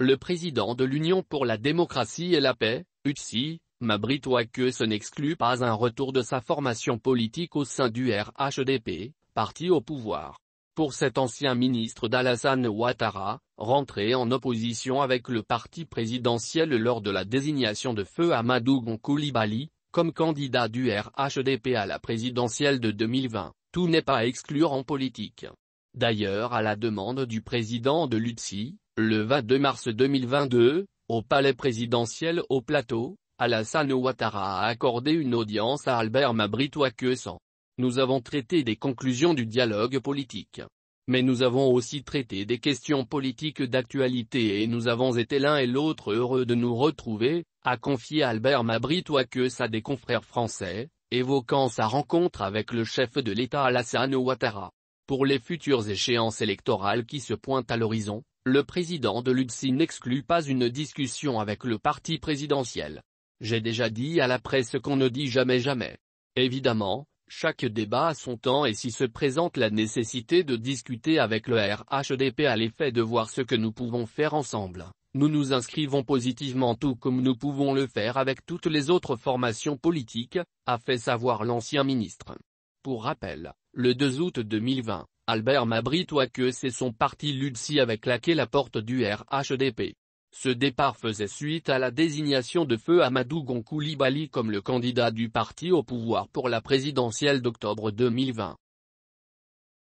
Le président de l'Union pour la démocratie et la paix, Utsi, m'abritoit que ce n'exclut pas un retour de sa formation politique au sein du RHDP, parti au pouvoir. Pour cet ancien ministre d'Alassane Ouattara, rentré en opposition avec le parti présidentiel lors de la désignation de feu Amadou koulibaly comme candidat du RHDP à la présidentielle de 2020, tout n'est pas à exclure en politique. D'ailleurs à la demande du président de l'UTSI, le 22 mars 2022, au palais présidentiel au plateau, Alassane Ouattara a accordé une audience à Albert à Nous avons traité des conclusions du dialogue politique. Mais nous avons aussi traité des questions politiques d'actualité et nous avons été l'un et l'autre heureux de nous retrouver, a confié Albert à à des confrères français, évoquant sa rencontre avec le chef de l'État Alassane Ouattara. Pour les futures échéances électorales qui se pointent à l'horizon, le président de l'UDSI n'exclut pas une discussion avec le parti présidentiel. J'ai déjà dit à la presse qu'on ne dit jamais jamais. Évidemment, chaque débat a son temps et si se présente la nécessité de discuter avec le RHDP à l'effet de voir ce que nous pouvons faire ensemble, nous nous inscrivons positivement tout comme nous pouvons le faire avec toutes les autres formations politiques, a fait savoir l'ancien ministre. Pour rappel, le 2 août 2020, Albert Mabry que c'est son parti Lutsi avait claqué la porte du RHDP. Ce départ faisait suite à la désignation de feu Amadou Gonkoulibali comme le candidat du parti au pouvoir pour la présidentielle d'octobre 2020.